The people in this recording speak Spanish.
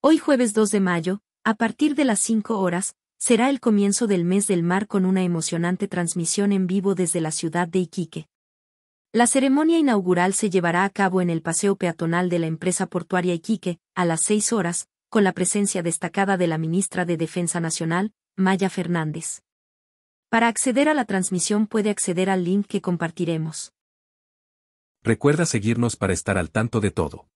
Hoy jueves 2 de mayo, a partir de las 5 horas, será el comienzo del mes del mar con una emocionante transmisión en vivo desde la ciudad de Iquique. La ceremonia inaugural se llevará a cabo en el paseo peatonal de la empresa portuaria Iquique, a las 6 horas, con la presencia destacada de la ministra de Defensa Nacional, Maya Fernández. Para acceder a la transmisión puede acceder al link que compartiremos. Recuerda seguirnos para estar al tanto de todo.